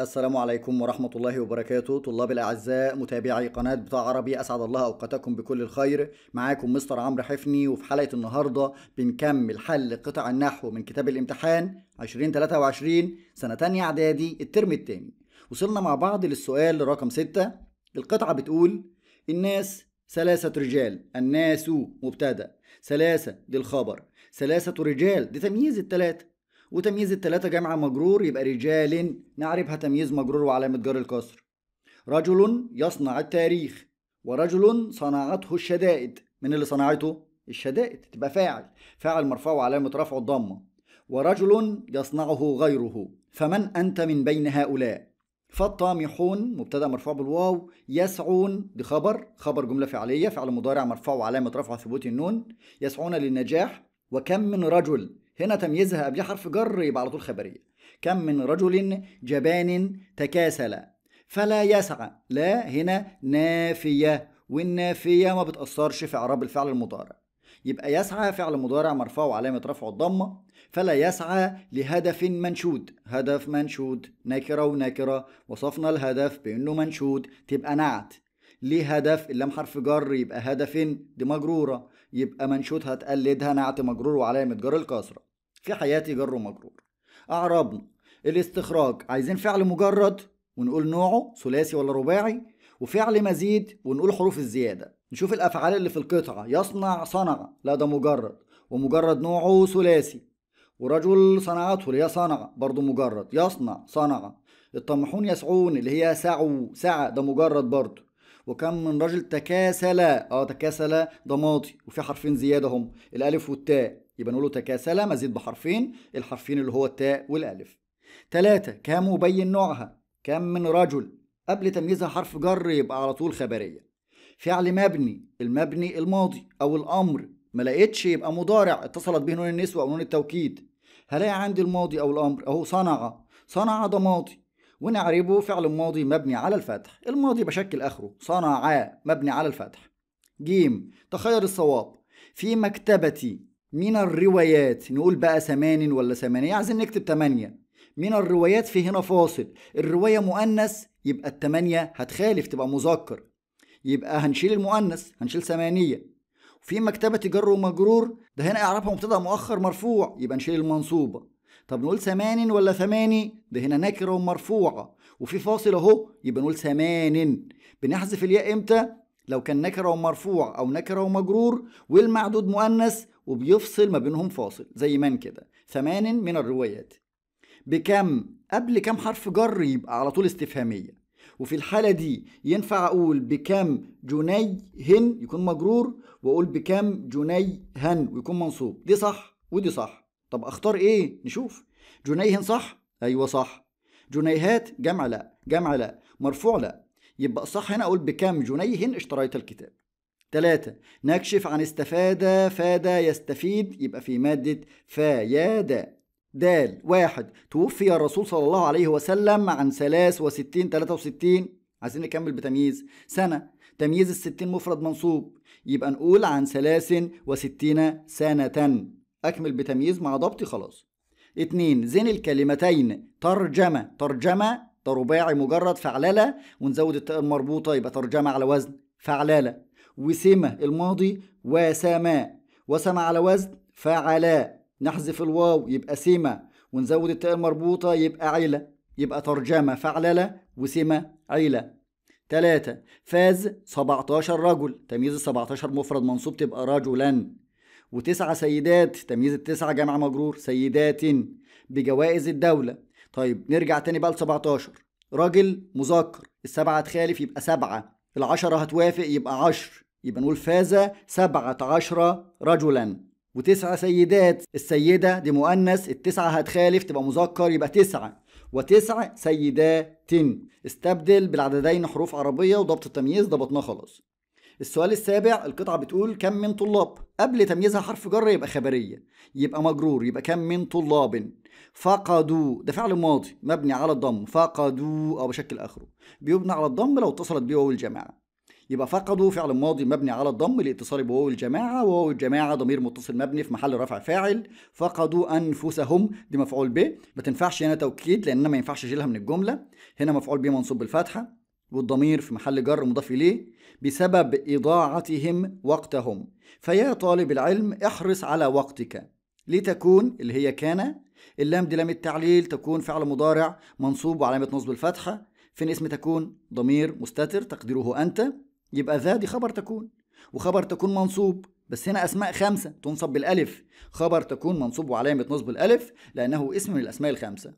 السلام عليكم ورحمة الله وبركاته طلاب الأعزاء متابعي قناة بتاع عربي أسعد الله أوقاتكم بكل الخير معاكم مستر عمرو حفني وفي حلقة النهاردة بنكمل حل قطع النحو من كتاب الامتحان 2023 سنة تانية إعدادي الترم التاني وصلنا مع بعض للسؤال رقم ستة القطعة بتقول الناس ثلاثة رجال الناس مبتدأ ثلاثة دي الخبر ثلاثة رجال دي تمييز التلاتة وتمييز التلاتة جمع مجرور يبقى رجال نعرفها تمييز مجرور وعلامة جر الكسر رجل يصنع التاريخ ورجل صنعته الشدائد من اللي صنعته الشدائد تبقى فاعل فاعل مرفوع وعلامة رفعه الضمة ورجل يصنعه غيره فمن أنت من بين هؤلاء فالطامحون مبتدا مرفوع بالواو يسعون دي خبر خبر جمله فعليه فعل مضارع مرفوع وعلامه رفع ثبوت النون يسعون للنجاح وكم من رجل هنا تمييزها قبل حرف جر يبقى على طول خبريه كم من رجل جبان تكاسل فلا يسعى لا هنا نافيه والنافيه ما بتاثرش في اعراب الفعل المضارع يبقى يسعى فعل مضارع مرفوع وعلامه رفعه الضمه فلا يسعى لهدف منشود هدف منشود نكره ونكره وصفنا الهدف بانه منشود تبقى نعت لهدف اللام حرف جر يبقى هدف دي مجروره يبقى منشود هتقلدها نعت مجرور وعلامه جر الكسره في حياتي جر ومجرور أعربنا الاستخراج عايزين فعل مجرد ونقول نوعه ثلاثي ولا رباعي وفعل مزيد ونقول حروف الزيادة نشوف الأفعال اللي في القطعة يصنع صنع لا ده مجرد ومجرد نوعه ثلاثي ورجل صنعته اللي هي صنع برضه مجرد يصنع صنع الطمحون يسعون اللي هي سعوا سعى ده مجرد برضه وكم من رجل تكاسل اه تكاسل ده ماضي وفي حرفين زيادة هم الألف والتاء يبقى نقول له تكاسل مزيد بحرفين الحرفين اللي هو التاء والالف ثلاثة كام وبين نوعها كم من رجل قبل تمييزها حرف جر يبقى على طول خبرية فعل مبني المبني الماضي أو الأمر ما لقيتش يبقى مضارع اتصلت به نون النسوة أو نون التوكيد هلاقي عندي الماضي أو الأمر أهو صنع صنع ده ماضي ونعربه فعل ماضي مبني على الفتح الماضي بشكل آخره صنع مبني على الفتح جيم تخير الصواب في مكتبتي من الروايات نقول بقى ثمان ولا ثمانية عايزين نكتب ثمانية من الروايات في هنا فاصل الرواية مؤنث يبقى الثمانية هتخالف تبقى مذكر يبقى هنشيل المؤنث هنشيل ثمانية في مكتبة جر ومجرور ده هنا اعرابها مبتدأ مؤخر مرفوع يبقى نشيل المنصوبة طب نقول ثمان ولا ثماني ده هنا نكرة ومرفوعة وفي فاصل اهو يبقى نقول ثمان بنحذف الياء امتى لو كان نكرة ومرفوع أو نكرة ومجرور والمعدود مؤنث وبيفصل ما بينهم فاصل زي من كده ثمان من الروايات بكم قبل كم حرف جر يبقى على طول استفهامية وفي الحالة دي ينفع أقول بكم هن يكون مجرور وأقول بكم هن ويكون منصوب دي صح ودي صح طب أختار إيه نشوف جنيه صح أيوة صح جنيهات جمع لا جمع لا مرفوع لا يبقى صح هنا أقول بكم جنيه اشتريت الكتاب ثلاثة نكشف عن استفاد فاد يستفيد يبقى في مادة فيادة دال واحد توفي الرسول صلى الله عليه وسلم عن ثلاث وستين ثلاثة وستين عايزين نكمل بتمييز سنة تمييز الستين مفرد منصوب يبقى نقول عن ثلاث وستين سنة أكمل بتمييز مع ضبطي خلاص اتنين زين الكلمتين ترجمة ترجمة ده رباعي مجرد فعلالة ونزود التاء المربوطة يبقى ترجمة على وزن فعلالة وسمة الماضي وسماء وسما على وزن فعلاء نحذف الواو يبقى سمة ونزود التاء المربوطة يبقى عيلة يبقى ترجمة فعللة وسمة عيلة تلاتة فاز 17 رجل تمييز ال 17 مفرد منصوب تبقى رجلا وتسعة سيدات تمييز التسعة جمع مجرور سيدات بجوائز الدولة طيب نرجع تاني بقى ل 17 راجل مذكر السبعة تخالف يبقى سبعة العشرة هتوافق يبقى عشر يبقى نقول فاز سبعة عشرة رجلا وتسعة سيدات السيدة دي مؤنث التسعة هتخالف تبقى مذكر يبقى تسعة وتسع سيدات استبدل بالعددين حروف عربية وضبط التمييز ضبطناه خلاص السؤال السابع القطعة بتقول كم من طلاب قبل تمييزها حرف جر يبقى خبريه يبقى مجرور يبقى كم من طلاب فقدوا ده فعل ماضي مبني على الضم فقدوا او بشكل اخره بيبنى على الضم لو اتصلت بواو الجماعه يبقى فقدوا فعل ماضي مبني على الضم لاتصاله بواو الجماعه وواو الجماعه ضمير متصل مبني في محل رفع فاعل فقدوا انفسهم دي مفعول به ما تنفعش هنا توكيد لان ما ينفعش اشيلها من الجمله هنا مفعول به منصوب بالفتحه والضمير في محل جر مضاف إليه بسبب إضاعتهم وقتهم فيا طالب العلم احرص على وقتك لتكون اللي هي كان اللام دي لام التعليل تكون فعل مضارع منصوب وعلامة نصب الفتحة فين اسم تكون ضمير مستتر تقديره أنت يبقى ذا دي خبر تكون وخبر تكون منصوب بس هنا أسماء خمسة تنصب بالألف خبر تكون منصوب وعلامة نصب الألف لأنه اسم من الأسماء الخمسة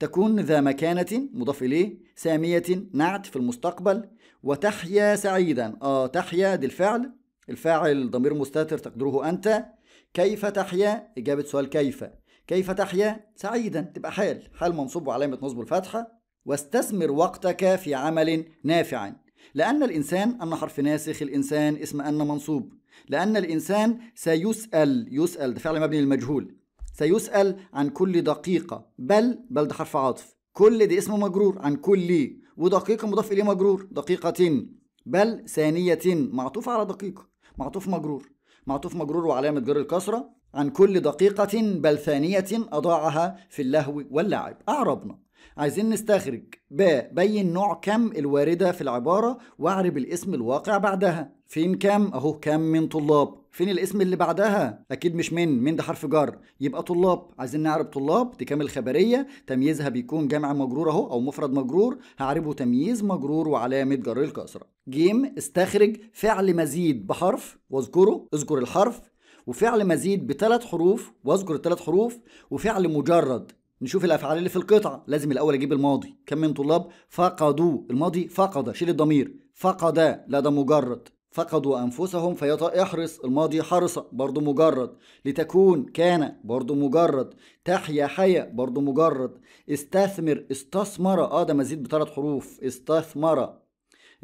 تكون ذا مكانة مضاف إليه سامية نعت في المستقبل وتحيا سعيدا آه تحيا دي الفعل الفاعل ضمير مستتر تقدره أنت كيف تحيا إجابة سؤال كيف كيف تحيا سعيدا تبقى حال حال منصوب وعلامة نصب الفتحة واستثمر وقتك في عمل نافع لأن الإنسان أن حرف ناسخ الإنسان اسم أن منصوب لأن الإنسان سيسأل يسأل ده فعل مبني للمجهول سيسأل عن كل دقيقة بل بل ده حرف عطف كل دي اسمه مجرور عن كل ودقيقة مضاف إليه مجرور دقيقة بل ثانية معطوف على دقيقة معطوف مجرور معطوف مجرور وعلامة جر الكسرة عن كل دقيقة بل ثانية أضاعها في اللهو واللعب أعربنا عايزين نستخرج ب بين نوع كم الواردة في العبارة واعرب الاسم الواقع بعدها فين كم أهو كم من طلاب فين الاسم اللي بعدها اكيد مش من من ده حرف جر يبقى طلاب عايزين نعرب طلاب دي كامل خبريه تمييزها بيكون جمع مجرور اهو او مفرد مجرور هعربه تمييز مجرور وعلامه جر الكسره جيم استخرج فعل مزيد بحرف واذكره اذكر الحرف وفعل مزيد بثلاث حروف واذكر الثلاث حروف وفعل مجرد نشوف الافعال اللي في القطعه لازم الاول اجيب الماضي كم من طلاب فقدوا الماضي فقد شيل الضمير فقد لا ده مجرد فقدوا أنفسهم فيحرص الماضي حرصة برضو مجرد لتكون كان برضو مجرد تحيا حيا برضو مجرد استثمر استثمر اه ده مزيد بثلاث حروف استثمر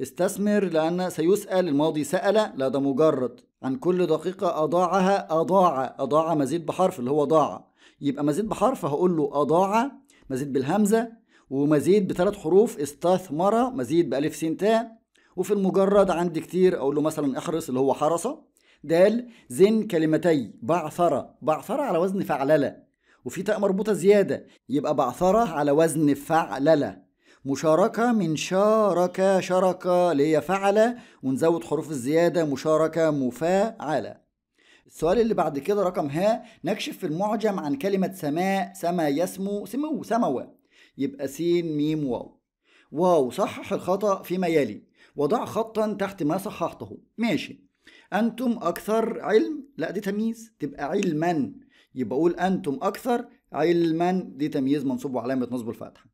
استثمر لأن سيسأل الماضي سأل لا ده مجرد عن كل دقيقة أضاعها أضاع أضاع مزيد بحرف اللي هو ضاع يبقى مزيد بحرف هقول له أضاع مزيد بالهمزة ومزيد بثلاث حروف استثمر مزيد بألف سين تاء وفي المجرد عندي كتير أقول له مثلا احرص اللي هو حرصة دال زن كلمتي بعثرة بعثرة على وزن فعللة وفي تاء مربوطة زيادة يبقى بعثرة على وزن فعللة مشاركة من شارك شركة اللي هي فعل ونزود حروف الزيادة مشاركة مفاعلة السؤال اللي بعد كده رقم ها نكشف في المعجم عن كلمة سماء سما يسمو سمو سموة يبقى سين ميم واو واو صحح الخطأ فيما يلي وضع خطا تحت ما صححته ماشي أنتم أكثر علم لا دي تمييز تبقى علما يبقى أقول أنتم أكثر علما دي تمييز منصوب وعلامة نصب الفتحة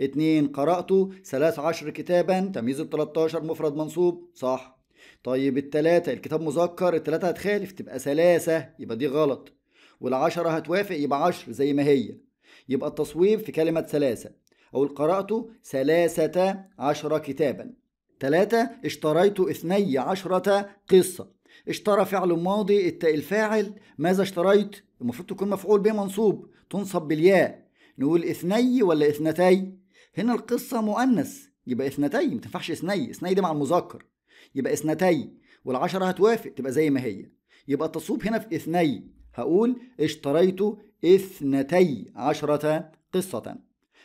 اتنين قرأت ثلاث عشر كتابا تمييز ال 13 مفرد منصوب صح طيب التلاتة الكتاب مذكر التلاتة هتخالف تبقى ثلاثة يبقى دي غلط والعشرة هتوافق يبقى عشر زي ما هي يبقى التصويب في كلمة ثلاثة أو قرأت ثلاثة عشر كتابا ثلاثة اشتريت اثني عشرة قصة اشترى فعل ماضي التاء الفاعل ماذا اشتريت المفروض تكون مفعول به منصوب تنصب بالياء نقول اثني ولا اثنتي هنا القصة مؤنث يبقى اثنتي ما تنفعش اثني اثني دي مع المذكر يبقى اثنتي والعشرة هتوافق تبقى زي ما هي يبقى التصوب هنا في اثني هقول اشتريت اثنتي عشرة قصة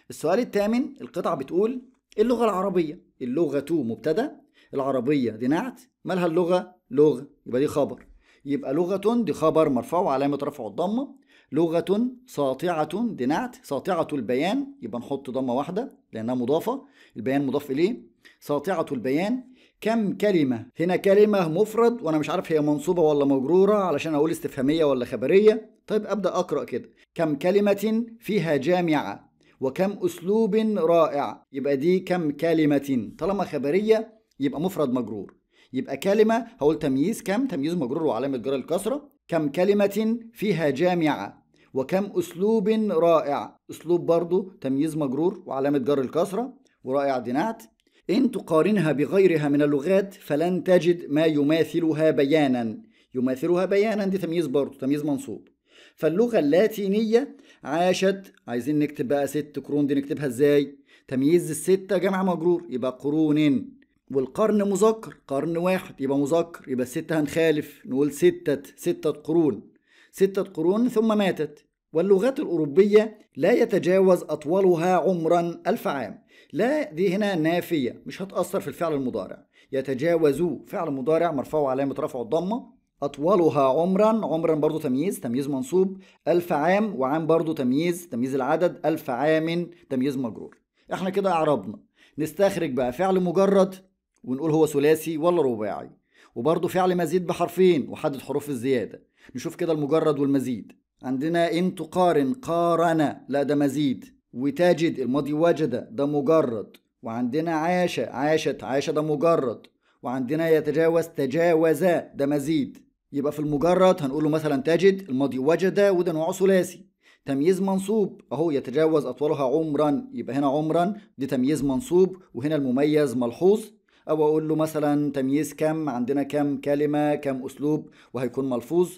السؤال الثامن القطعة بتقول اللغة العربية اللغة مبتدأ العربية دي نعت مالها اللغة لغة يبقى دي خبر يبقى لغة دي خبر مرفوع وعلامة رفعه الضمة لغة ساطعة دي نعت ساطعة البيان يبقى نحط ضمة واحدة لأنها مضافة البيان مضاف إليه ساطعة البيان كم كلمة هنا كلمة مفرد وأنا مش عارف هي منصوبة ولا مجرورة علشان أقول استفهامية ولا خبرية طيب أبدأ أقرأ كده كم كلمة فيها جامعة وكم أسلوب رائع يبقى دي كم كلمة طالما خبرية يبقى مفرد مجرور يبقى كلمة هقول تمييز كم تمييز مجرور وعلامة جر الكسرة كم كلمة فيها جامعة وكم أسلوب رائع أسلوب برضو تمييز مجرور وعلامة جر الكسرة ورائع نعت إن تقارنها بغيرها من اللغات فلن تجد ما يماثلها بيانا يماثلها بيانا دي تمييز برضو تمييز منصوب فاللغة اللاتينية عاشت عايزين نكتب بقى ست قرون دي نكتبها ازاي تمييز الستة جمع مجرور يبقى قرون والقرن مذكر قرن واحد يبقى مذكر يبقى الستة هنخالف نقول ستة ستة قرون ستة قرون ثم ماتت واللغات الأوروبية لا يتجاوز أطولها عمرا ألف عام لا دي هنا نافية مش هتأثر في الفعل المضارع يتجاوزوا فعل مضارع مرفوع علامة رفع الضمة أطولها عمرا عمرا برضو تمييز تمييز منصوب ألف عام وعام برضو تمييز تمييز العدد ألف عام تمييز مجرور احنا كده أعربنا نستخرج بقى فعل مجرد ونقول هو ثلاثي ولا رباعي وبرضو فعل مزيد بحرفين وحدد حروف الزيادة نشوف كده المجرد والمزيد عندنا إن تقارن قارن لا ده مزيد وتجد الماضي وجد ده مجرد وعندنا عاش عاشت عاش ده مجرد وعندنا يتجاوز تجاوز ده مزيد يبقى في المجرد هنقول له مثلا تجد الماضي وجد وده نوعه ثلاثي تمييز منصوب اهو يتجاوز اطوالها عمرا يبقى هنا عمرا دي تمييز منصوب وهنا المميز ملحوظ او اقول له مثلا تمييز كم عندنا كم كلمه كم اسلوب وهيكون ملفوظ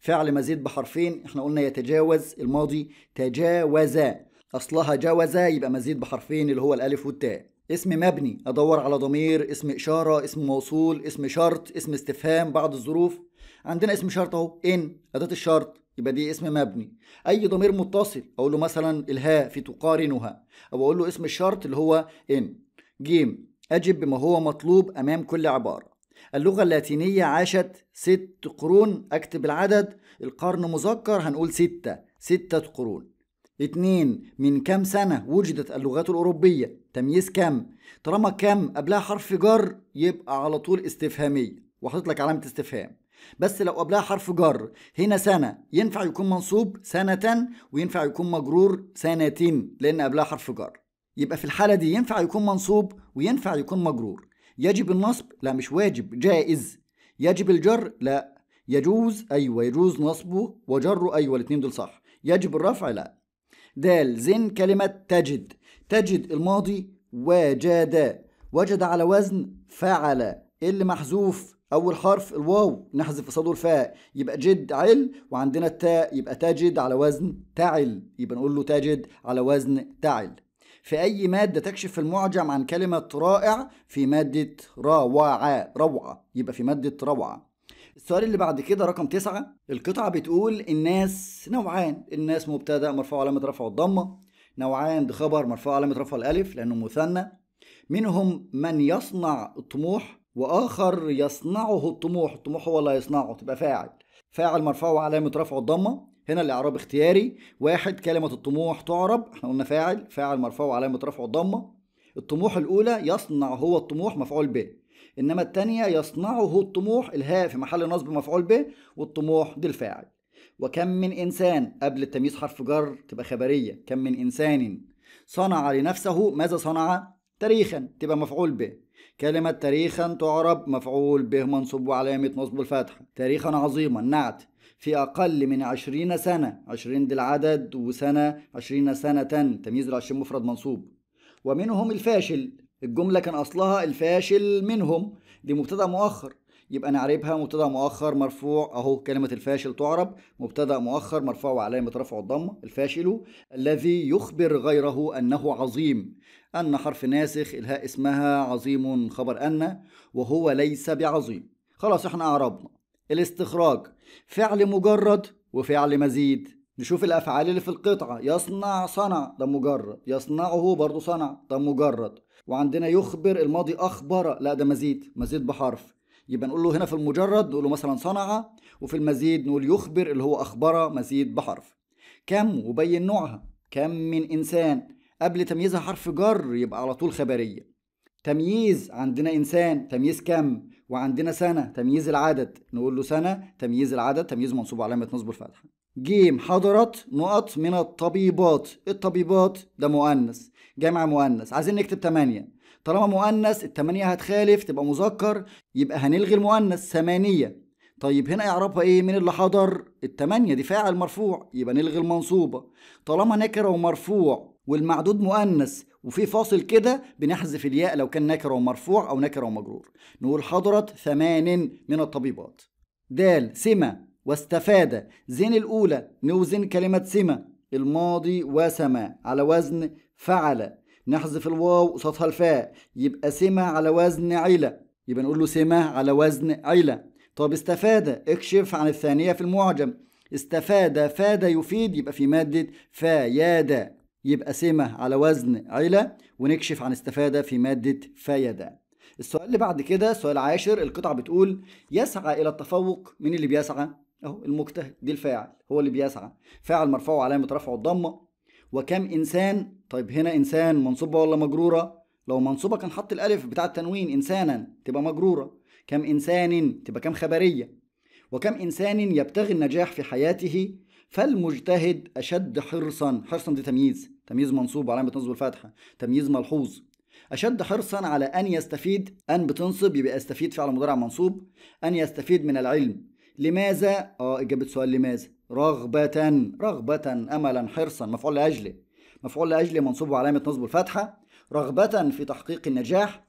فعل مزيد بحرفين احنا قلنا يتجاوز الماضي تجاوز اصلها جاوز يبقى مزيد بحرفين اللي هو الالف والتاء اسم مبني ادور على ضمير اسم اشاره اسم موصول اسم شرط اسم استفهام بعض الظروف عندنا اسم شرط اهو ان اداه الشرط يبقى دي اسم مبني اي ضمير متصل اقول له مثلا الهاء في تقارنها او اقول له اسم الشرط اللي هو ان جيم اجب بما هو مطلوب امام كل عباره اللغه اللاتينيه عاشت ست قرون اكتب العدد القرن مذكر هنقول سته سته قرون اتنين من كام سنة وجدت اللغات الأوروبية تمييز كم طالما كم قبلها حرف جر يبقى على طول استفهامية وحاطط لك علامة استفهام بس لو قبلها حرف جر هنا سنة ينفع يكون منصوب سنة وينفع يكون مجرور سنتين لأن قبلها حرف جر يبقى في الحالة دي ينفع يكون منصوب وينفع يكون مجرور يجب النصب لا مش واجب جائز يجب الجر لا يجوز أيوة يجوز نصبه وجره أيوة الاتنين دول صح يجب الرفع لا دال زين كلمة تجد تجد الماضي وجد وجد على وزن فعل اللي محذوف اول حرف الواو نحذف قصاده الفاء يبقى جد عل وعندنا التاء يبقى تجد على وزن تعل يبقى نقول له تجد على وزن تعل في أي مادة تكشف المعجم عن كلمة رائع في مادة روعة روعة يبقى في مادة روعة السؤال اللي بعد كده رقم تسعة القطعة بتقول الناس نوعان الناس مبتدأ مرفوع علامة رفع الضمة نوعان بخبر مرفوع علامة رفع الألف لأنه مثنى منهم من يصنع الطموح واخر يصنعه الطموح الطموح هو اللي هيصنعه تبقى فاعل فاعل مرفوع وعلامه رفعه الضمه هنا الاعراب اختياري واحد كلمه الطموح تعرب احنا قلنا فاعل فاعل مرفوع وعلامه رفعه الضمه الطموح الاولى يصنع هو الطموح مفعول به انما الثانيه يصنعه الطموح الهاء في محل نصب مفعول به والطموح دي الفاعل وكم من انسان قبل التمييز حرف جر تبقى خبريه كم من انسان صنع لنفسه ماذا صنع تاريخا تبقى مفعول به كلمة تاريخا تعرب مفعول به منصوب وعلامة نصب الفتحة تاريخا عظيما نعت في أقل من عشرين سنة عشرين دي العدد وسنة عشرين سنة تمييز العشرين مفرد منصوب ومنهم الفاشل الجملة كان أصلها الفاشل منهم دي مبتدأ مؤخر يبقى نعربها مبتدا مؤخر مرفوع اهو كلمه الفاشل تعرب مبتدا مؤخر مرفوع وعلامه رفعه الضمه الفاشل الذي يخبر غيره انه عظيم ان حرف ناسخ الهاء اسمها عظيم خبر ان وهو ليس بعظيم خلاص احنا اعربنا الاستخراج فعل مجرد وفعل مزيد نشوف الافعال اللي في القطعه يصنع صنع ده مجرد يصنعه برضه صنع ده مجرد وعندنا يخبر الماضي اخبر لا ده مزيد مزيد بحرف يبقى نقول له هنا في المجرد نقول له مثلا صنع وفي المزيد نقول يخبر اللي هو أخبر مزيد بحرف كم وبين نوعها كم من إنسان قبل تمييزها حرف جر يبقى على طول خبرية تمييز عندنا إنسان تمييز كم وعندنا سنة تمييز العدد نقول له سنة تمييز العدد تمييز منصوب علامة نصب الفتحة جيم حضرت نقط من الطبيبات الطبيبات ده مؤنث جمع مؤنث عايزين نكتب 8 طالما مؤنث التمانية هتخالف تبقى مذكر يبقى هنلغي المؤنث ثمانية طيب هنا اعرابها ايه مين اللي حضر التمانية دي فاعل مرفوع يبقى نلغي المنصوبة طالما نكرة ومرفوع والمعدود مؤنث وفي فاصل كده بنحذف الياء لو كان نكرة ومرفوع أو نكرة ومجرور نقول حضرت ثمان من الطبيبات دال سمة واستفاد زين الأولى نوزن كلمة سمة الماضي وسما على وزن فعل نحذف الواو قصادها الفاء يبقى سمع على وزن علة يبقى نقول له سمع على وزن علة طب استفاد اكشف عن الثانية في المعجم استفاد فاد يفيد يبقى في مادة فيادة يبقى سمع على وزن علة ونكشف عن استفادة في مادة فيادة السؤال اللي بعد كده السؤال العاشر القطعة بتقول يسعى إلى التفوق مين اللي بيسعى؟ أهو المجتهد دي الفاعل هو اللي بيسعى فاعل مرفوع علامة رفعه الضمة وكم إنسان طيب هنا إنسان منصوبة ولا مجرورة لو منصوبة كان حط الألف بتاع التنوين إنسانا تبقى مجرورة كم إنسان تبقى كم خبرية وكم إنسان يبتغي النجاح في حياته فالمجتهد أشد حرصا حرصا دي تمييز تمييز منصوب علامة نصب الفتحة تمييز ملحوظ أشد حرصا على أن يستفيد أن بتنصب يبقى يستفيد فعل مضارع منصوب أن يستفيد من العلم لماذا اه اجابه سؤال لماذا رغبه رغبه املا حرصا مفعول لاجله مفعول لاجله منصوب علامه نصب الفتحه رغبه في تحقيق النجاح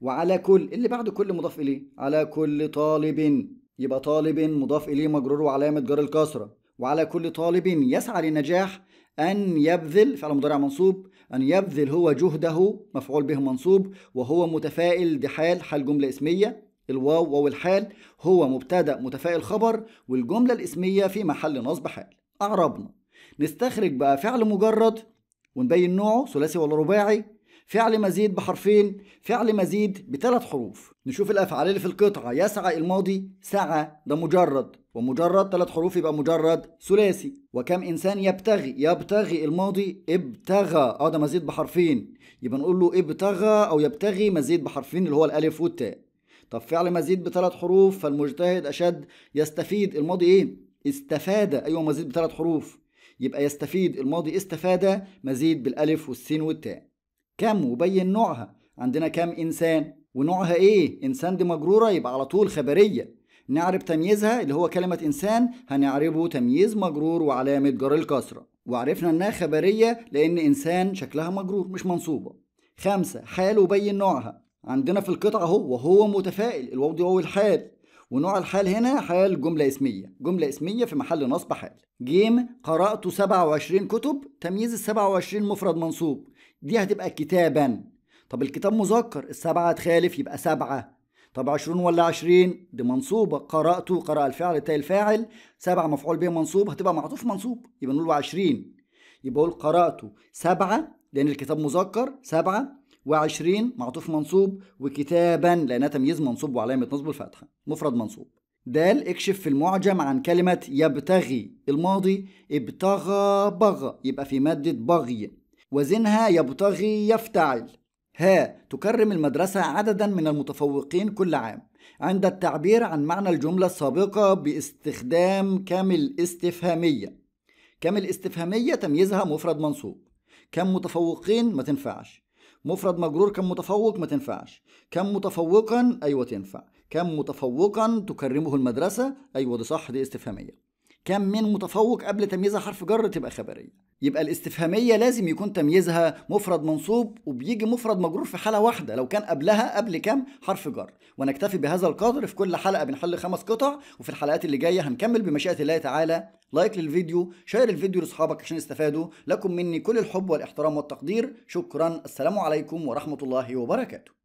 وعلى كل اللي بعد كل مضاف اليه على كل طالب يبقى طالب مضاف اليه مجرور وعلامه جر الكسره وعلى كل طالب يسعى للنجاح أن يبذل فعل مضارع منصوب أن يبذل هو جهده مفعول به منصوب وهو متفائل دي حال حال جملة اسمية الواو واو الحال هو مبتدأ متفائل خبر والجملة الاسمية في محل نصب حال أعربنا نستخرج بقى فعل مجرد ونبين نوعه ثلاثي ولا رباعي فعل مزيد بحرفين فعل مزيد بثلاث حروف نشوف الأفعال اللي في القطعة يسعى الماضي سعى ده مجرد ومجرد ثلاث حروف يبقى مجرد ثلاثي وكم إنسان يبتغي يبتغي الماضي ابتغى اه ده مزيد بحرفين يبقى نقول له ابتغى أو يبتغي مزيد بحرفين اللي هو الألف والتاء طب فعل مزيد بثلاث حروف فالمجتهد أشد يستفيد الماضي إيه؟ استفاد أيوة مزيد بثلاث حروف يبقى يستفيد الماضي استفاد مزيد بالألف والسين والتاء كم وبين نوعها عندنا كم إنسان ونوعها إيه؟ إنسان دي مجرورة يبقى على طول خبرية نعرب تمييزها اللي هو كلمة إنسان هنعربه تمييز مجرور وعلامة جر الكسرة وعرفنا إنها خبرية لأن إنسان شكلها مجرور مش منصوبة خمسة حال وبين نوعها عندنا في القطع اهو وهو متفائل الواو دي واو الحال ونوع الحال هنا حال جملة اسمية جملة اسمية في محل نصب حال جيم قرأت 27 كتب تمييز ال 27 مفرد منصوب دي هتبقى كتابا طب الكتاب مذكر السبعة تخالف يبقى سبعة طب 20 ولا 20 دي منصوبة قرأت قرأ الفعل تاء الفاعل سبعة مفعول به منصوب هتبقى معطوف منصوب يبقى نقول 20 يبقى أقول قرأت سبعة لأن الكتاب مذكر سبعة وعشرين معطوف منصوب وكتابا لأنها تمييز منصوب وعلامة نصب الفتحة مفرد منصوب دال اكشف في المعجم عن كلمة يبتغي الماضي ابتغى بغى يبقى في مادة بغي وزنها يبتغي يفتعل ها تكرم المدرسة عددا من المتفوقين كل عام عند التعبير عن معنى الجملة السابقة باستخدام كم الاستفهامية كم الاستفهامية تمييزها مفرد منصوب كم متفوقين ما تنفعش مفرد مجرور كان متفوق ما تنفعش كان متفوقا أيوة تنفع كان متفوقا تكرمه المدرسة أيوة دي صح دي استفهامية كم من متفوق قبل تمييز حرف جر تبقى خبرية يبقى الاستفهامية لازم يكون تمييزها مفرد منصوب وبيجي مفرد مجرور في حالة واحدة لو كان قبلها قبل كام حرف جر ونكتفي بهذا القدر في كل حلقة بنحل خمس قطع وفي الحلقات اللي جاية هنكمل بمشيئة الله تعالى لايك للفيديو شير الفيديو لأصحابك عشان يستفادوا لكم مني كل الحب والاحترام والتقدير شكرا السلام عليكم ورحمة الله وبركاته